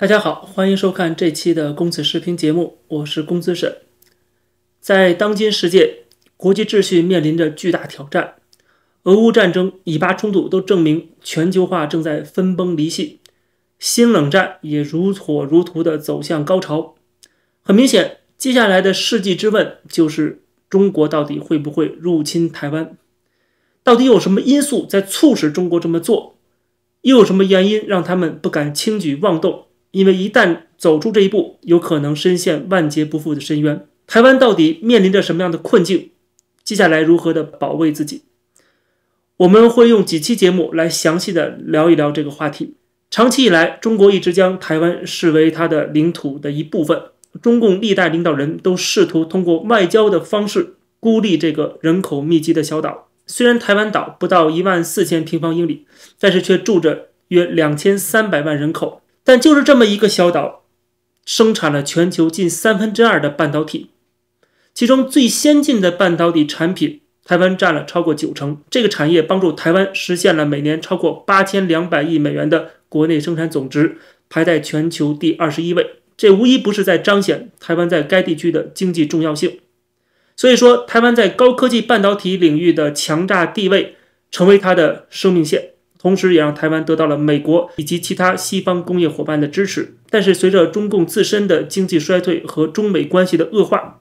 大家好，欢迎收看这期的公子视频节目，我是公子沈。在当今世界，国际秩序面临着巨大挑战，俄乌战争、以巴冲突都证明全球化正在分崩离析，新冷战也如火如荼的走向高潮。很明显，接下来的世纪之问就是中国到底会不会入侵台湾？到底有什么因素在促使中国这么做？又有什么原因让他们不敢轻举妄动？因为一旦走出这一步，有可能深陷万劫不复的深渊。台湾到底面临着什么样的困境？接下来如何的保卫自己？我们会用几期节目来详细的聊一聊这个话题。长期以来，中国一直将台湾视为它的领土的一部分。中共历代领导人都试图通过外交的方式孤立这个人口密集的小岛。虽然台湾岛不到一万四千平方英里，但是却住着约两千三百万人口。但就是这么一个小岛，生产了全球近三分之二的半导体，其中最先进的半导体产品，台湾占了超过九成。这个产业帮助台湾实现了每年超过八千两百亿美元的国内生产总值，排在全球第二十一位。这无一不是在彰显台湾在该地区的经济重要性。所以说，台湾在高科技半导体领域的强大地位，成为它的生命线。同时，也让台湾得到了美国以及其他西方工业伙伴的支持。但是，随着中共自身的经济衰退和中美关系的恶化，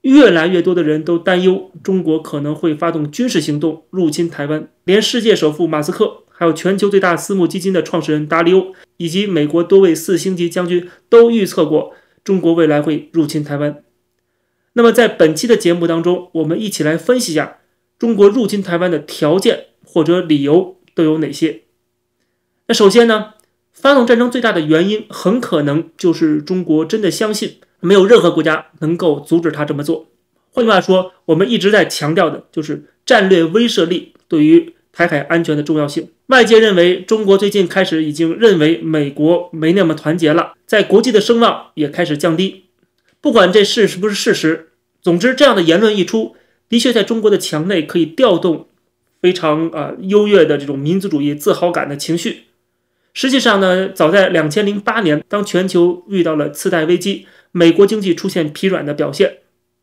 越来越多的人都担忧中国可能会发动军事行动入侵台湾。连世界首富马斯克，还有全球最大私募基金的创始人达利欧，以及美国多位四星级将军都预测过中国未来会入侵台湾。那么，在本期的节目当中，我们一起来分析一下中国入侵台湾的条件或者理由。都有哪些？那首先呢，发动战争最大的原因，很可能就是中国真的相信没有任何国家能够阻止他这么做。换句话说，我们一直在强调的就是战略威慑力对于台海安全的重要性。外界认为，中国最近开始已经认为美国没那么团结了，在国际的声望也开始降低。不管这事是不是事实，总之这样的言论一出，的确在中国的墙内可以调动。非常啊，优越的这种民族主义自豪感的情绪。实际上呢，早在两千零八年，当全球遇到了次贷危机，美国经济出现疲软的表现，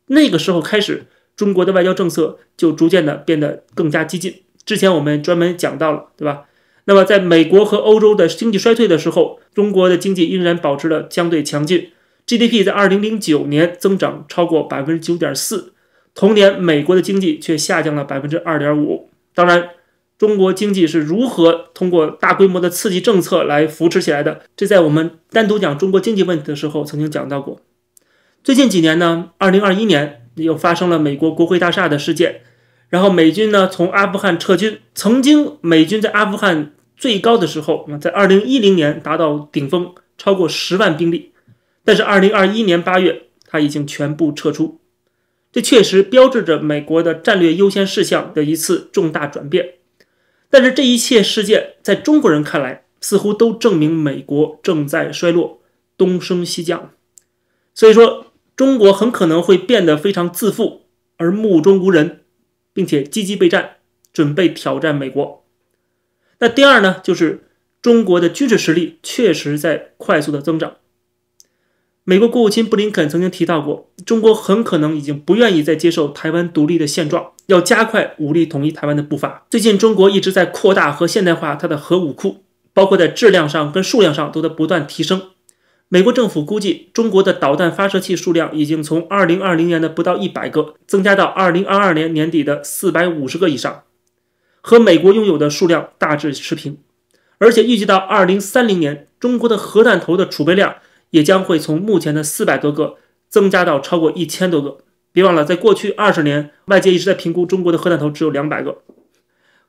那个时候开始，中国的外交政策就逐渐的变得更加激进。之前我们专门讲到了，对吧？那么，在美国和欧洲的经济衰退的时候，中国的经济依然保持了相对强劲，GDP 在二零零九年增长超过百分之九点四，同年美国的经济却下降了百分之二点五。当然，中国经济是如何通过大规模的刺激政策来扶持起来的？这在我们单独讲中国经济问题的时候曾经讲到过。最近几年呢，二零二一年又发生了美国国会大厦的事件，然后美军呢从阿富汗撤军。曾经美军在阿富汗最高的时候，在二零一零年达到顶峰，超过十万兵力，但是二零二一年八月，他已经全部撤出。这确实标志着美国的战略优先事项的一次重大转变，但是这一切事件在中国人看来，似乎都证明美国正在衰落，东升西降，所以说中国很可能会变得非常自负，而目中无人，并且积极备战，准备挑战美国。那第二呢，就是中国的军事实力确实在快速的增长。美国国务卿布林肯曾经提到过，中国很可能已经不愿意再接受台湾独立的现状，要加快武力统一台湾的步伐。最近，中国一直在扩大和现代化它的核武库，包括在质量上跟数量上都在不断提升。美国政府估计，中国的导弹发射器数量已经从2020年的不到100个，增加到2022年年底的450个以上，和美国拥有的数量大致持平。而且预计到2030年，中国的核弹头的储备量。也将会从目前的四百多个增加到超过一千多个。别忘了，在过去二十年，外界一直在评估中国的核弹头只有两百个，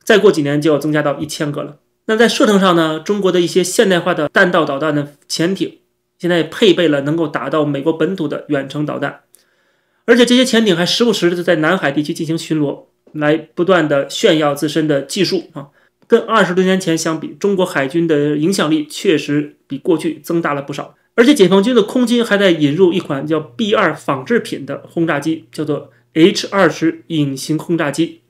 再过几年就要增加到一千个了。那在射程上呢？中国的一些现代化的弹道导弹的潜艇，现在也配备了能够打到美国本土的远程导弹，而且这些潜艇还时不时的在南海地区进行巡逻，来不断的炫耀自身的技术啊。跟二十多年前相比，中国海军的影响力确实比过去增大了不少。而且，解放军的空军还在引入一款叫 B 二仿制品的轰炸机，叫做 H 二十隐形轰炸机。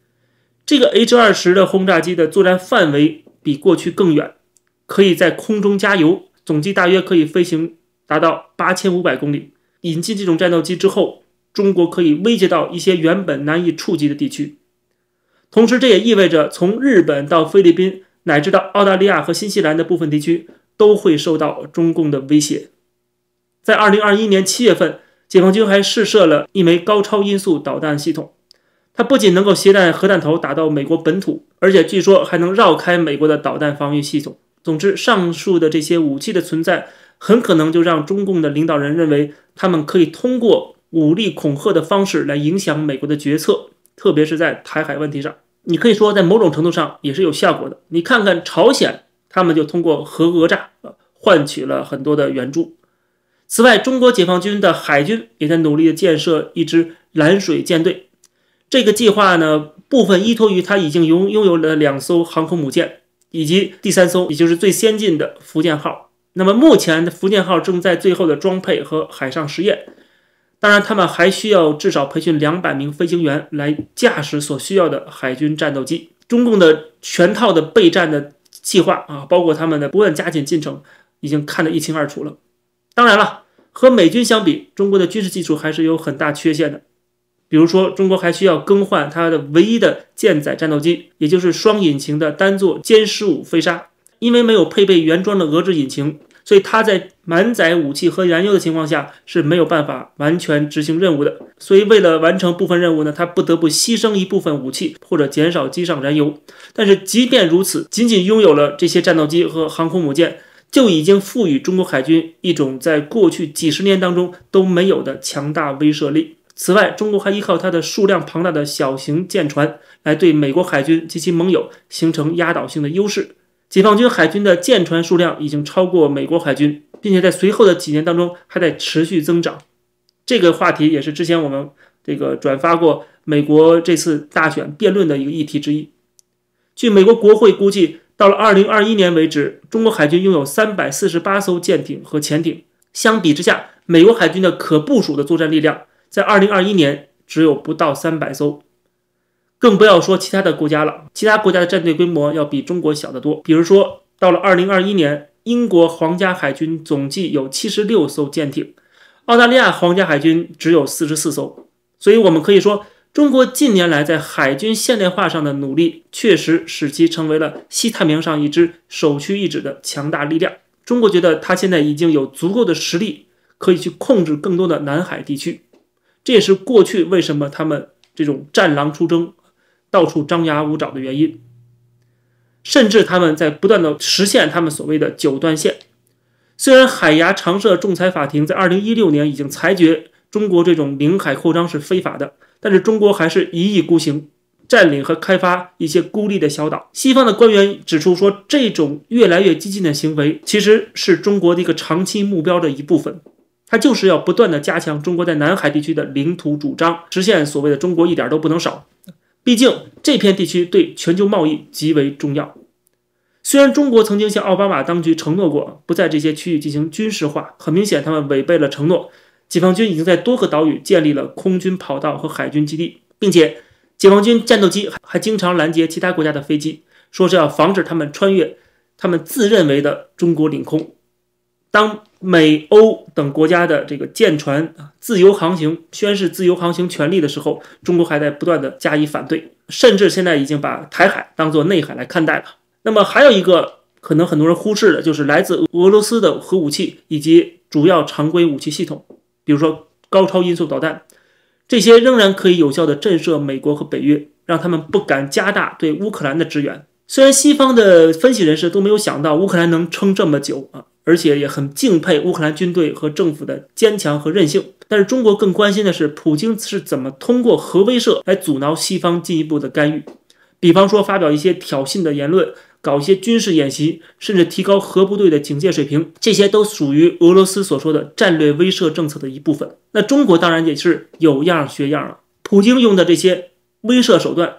这个 H 二十的轰炸机的作战范围比过去更远，可以在空中加油，总计大约可以飞行达到八千五百公里。引进这种战斗机之后，中国可以威胁到一些原本难以触及的地区。同时，这也意味着从日本到菲律宾，乃至到澳大利亚和新西兰的部分地区都会受到中共的威胁。在二零二一年七月份，解放军还试射了一枚高超音速导弹系统。它不仅能够携带核弹头打到美国本土，而且据说还能绕开美国的导弹防御系统。总之，上述的这些武器的存在，很可能就让中共的领导人认为，他们可以通过武力恐吓的方式来影响美国的决策，特别是在台海问题上。你可以说，在某种程度上也是有效果的。你看看朝鲜，他们就通过核讹诈换取了很多的援助。此外，中国解放军的海军也在努力的建设一支蓝水舰队。这个计划呢，部分依托于他已经拥拥有了两艘航空母舰，以及第三艘，也就是最先进的“福建号”。那么，目前的“福建号”正在最后的装配和海上实验。当然，他们还需要至少培训两百名飞行员来驾驶所需要的海军战斗机。中共的全套的备战的计划啊，包括他们的不断加紧进程，已经看得一清二楚了。当然了。和美军相比，中国的军事技术还是有很大缺陷的。比如说，中国还需要更换它的唯一的舰载战斗机，也就是双引擎的单座歼十五飞鲨，因为没有配备原装的俄制引擎，所以它在满载武器和燃油的情况下是没有办法完全执行任务的。所以，为了完成部分任务呢，它不得不牺牲一部分武器或者减少机上燃油。但是，即便如此，仅仅拥有了这些战斗机和航空母舰。就已经赋予中国海军一种在过去几十年当中都没有的强大威慑力。此外，中国还依靠它的数量庞大的小型舰船来对美国海军及其盟友形成压倒性的优势。解放军海军的舰船数量已经超过美国海军，并且在随后的几年当中还在持续增长。这个话题也是之前我们这个转发过美国这次大选辩论的一个议题之一。据美国国会估计。到了二零二一年为止，中国海军拥有三百四十八艘舰艇和潜艇。相比之下，美国海军的可部署的作战力量在二零二一年只有不到三百艘，更不要说其他的国家了。其他国家的战队规模要比中国小得多。比如说，到了二零二一年，英国皇家海军总计有七十六艘舰艇，澳大利亚皇家海军只有四十四艘。所以我们可以说。中国近年来在海军现代化上的努力，确实使其成为了西太平洋上一支首屈一指的强大力量。中国觉得它现在已经有足够的实力，可以去控制更多的南海地区。这也是过去为什么他们这种“战狼”出征，到处张牙舞爪的原因。甚至他们在不断的实现他们所谓的“九段线”。虽然海牙常设仲裁法庭在二零一六年已经裁决中国这种领海扩张是非法的。但是中国还是一意孤行，占领和开发一些孤立的小岛。西方的官员指出说，这种越来越激进的行为，其实是中国的一个长期目标的一部分。他就是要不断的加强中国在南海地区的领土主张，实现所谓的“中国一点都不能少”。毕竟这片地区对全球贸易极为重要。虽然中国曾经向奥巴马当局承诺过，不在这些区域进行军事化，很明显他们违背了承诺。解放军已经在多个岛屿建立了空军跑道和海军基地，并且解放军战斗机还经常拦截其他国家的飞机，说是要防止他们穿越他们自认为的中国领空。当美欧等国家的这个舰船啊自由航行，宣誓自由航行权利的时候，中国还在不断的加以反对，甚至现在已经把台海当做内海来看待了。那么还有一个可能很多人忽视的，就是来自俄罗斯的核武器以及主要常规武器系统。比如说高超音速导弹，这些仍然可以有效的震慑美国和北约，让他们不敢加大对乌克兰的支援。虽然西方的分析人士都没有想到乌克兰能撑这么久啊，而且也很敬佩乌克兰军队和政府的坚强和韧性。但是中国更关心的是，普京是怎么通过核威慑来阻挠西方进一步的干预，比方说发表一些挑衅的言论。搞一些军事演习，甚至提高核部队的警戒水平，这些都属于俄罗斯所说的战略威慑政策的一部分。那中国当然也是有样学样了。普京用的这些威慑手段，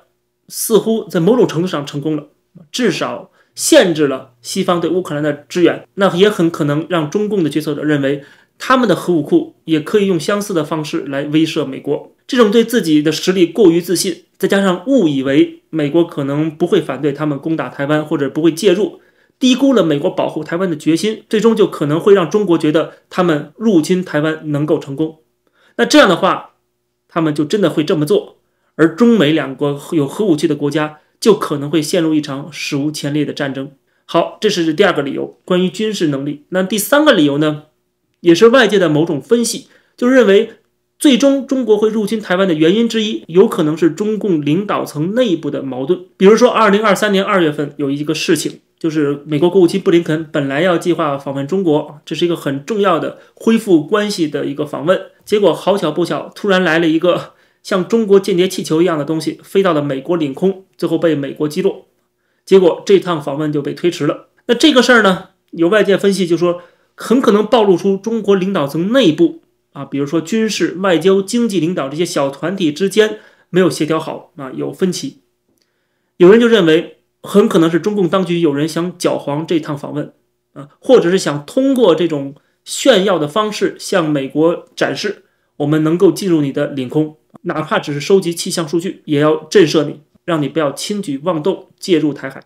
似乎在某种程度上成功了，至少限制了西方对乌克兰的支援。那也很可能让中共的决策者认为，他们的核武库也可以用相似的方式来威慑美国。这种对自己的实力过于自信，再加上误以为美国可能不会反对他们攻打台湾或者不会介入，低估了美国保护台湾的决心，最终就可能会让中国觉得他们入侵台湾能够成功。那这样的话，他们就真的会这么做，而中美两国有核武器的国家就可能会陷入一场史无前例的战争。好，这是第二个理由，关于军事能力。那第三个理由呢，也是外界的某种分析，就认为。最终，中国会入侵台湾的原因之一，有可能是中共领导层内部的矛盾。比如说，二零二三年二月份有一个事情，就是美国国务卿布林肯本来要计划访问中国，这是一个很重要的恢复关系的一个访问。结果好巧不巧，突然来了一个像中国间谍气球一样的东西，飞到了美国领空，最后被美国击落，结果这趟访问就被推迟了。那这个事儿呢，有外界分析就说，很可能暴露出中国领导层内部。啊，比如说军事、外交、经济领导这些小团体之间没有协调好啊，有分歧。有人就认为，很可能是中共当局有人想搅黄这趟访问啊，或者是想通过这种炫耀的方式向美国展示我们能够进入你的领空，哪怕只是收集气象数据，也要震慑你，让你不要轻举妄动介入台海。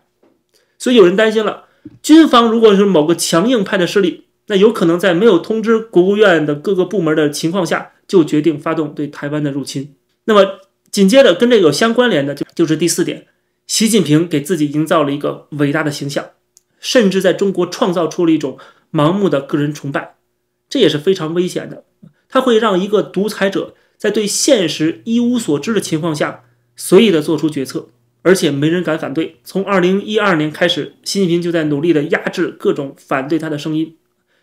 所以有人担心了，军方如果是某个强硬派的势力。那有可能在没有通知国务院的各个部门的情况下，就决定发动对台湾的入侵。那么紧接着跟这个相关联的就就是第四点，习近平给自己营造了一个伟大的形象，甚至在中国创造出了一种盲目的个人崇拜，这也是非常危险的。它会让一个独裁者在对现实一无所知的情况下随意的做出决策，而且没人敢反对。从二零一二年开始，习近平就在努力的压制各种反对他的声音。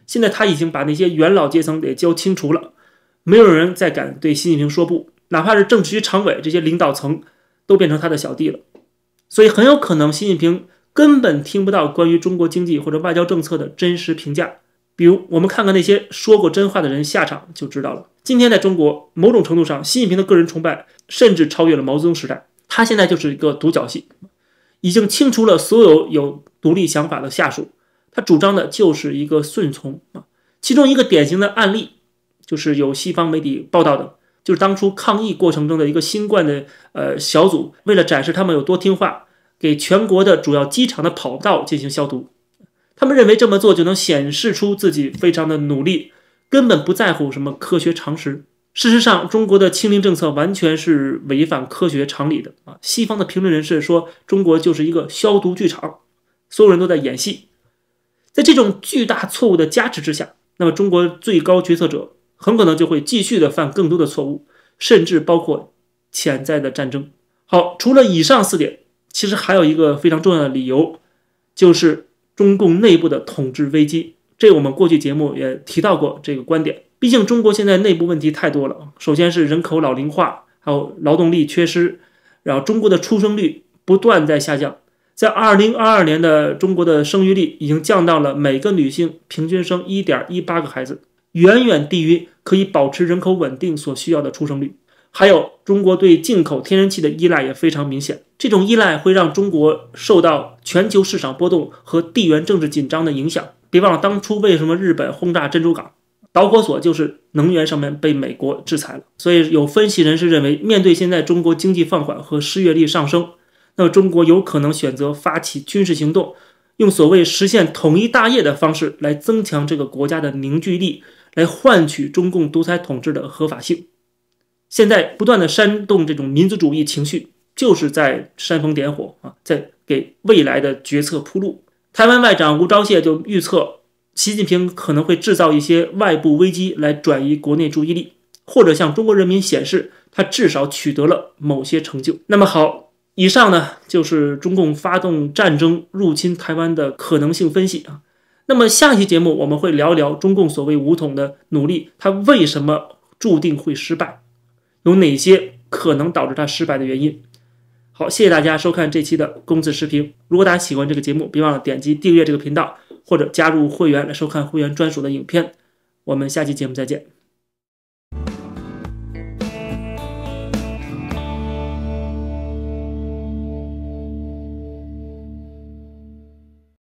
现在他已经把那些元老阶层给清除了，没有人再敢对习近平说不，哪怕是政治局常委这些领导层都变成他的小弟了，所以很有可能习近平根本听不到关于中国经济或者外交政策的真实评价。比如我们看看那些说过真话的人下场就知道了。今天在中国某种程度上，习近平的个人崇拜甚至超越了毛泽东时代，他现在就是一个独角戏，已经清除了所有有独立想法的下属。他主张的就是一个顺从啊，其中一个典型的案例，就是有西方媒体报道的，就是当初抗疫过程中的一个新冠的呃小组，为了展示他们有多听话，给全国的主要机场的跑道进行消毒，他们认为这么做就能显示出自己非常的努力，根本不在乎什么科学常识。事实上，中国的清零政策完全是违反科学常理的啊！西方的评论人士说，中国就是一个消毒剧场，所有人都在演戏。在这种巨大错误的加持之下，那么中国最高决策者很可能就会继续的犯更多的错误，甚至包括潜在的战争。好，除了以上四点，其实还有一个非常重要的理由，就是中共内部的统治危机。这我们过去节目也提到过这个观点。毕竟中国现在内部问题太多了，首先是人口老龄化，还有劳动力缺失，然后中国的出生率不断在下降。在二零二二年的中国的生育率已经降到了每个女性平均生一点一八个孩子，远远低于可以保持人口稳定所需要的出生率。还有，中国对进口天然气的依赖也非常明显，这种依赖会让中国受到全球市场波动和地缘政治紧张的影响。别忘了，当初为什么日本轰炸珍珠港，导火索就是能源上面被美国制裁了。所以，有分析人士认为，面对现在中国经济放缓和失业率上升。那么，中国有可能选择发起军事行动，用所谓实现统一大业的方式来增强这个国家的凝聚力，来换取中共独裁统治的合法性。现在不断的煽动这种民族主义情绪，就是在煽风点火啊，在给未来的决策铺路。台湾外长吴钊燮就预测，习近平可能会制造一些外部危机来转移国内注意力，或者向中国人民显示他至少取得了某些成就。那么好。以上呢就是中共发动战争入侵台湾的可能性分析啊。那么下一期节目我们会聊聊中共所谓“武统”的努力，它为什么注定会失败，有哪些可能导致它失败的原因。好，谢谢大家收看这期的公子视频。如果大家喜欢这个节目，别忘了点击订阅这个频道或者加入会员来收看会员专属的影片。我们下期节目再见。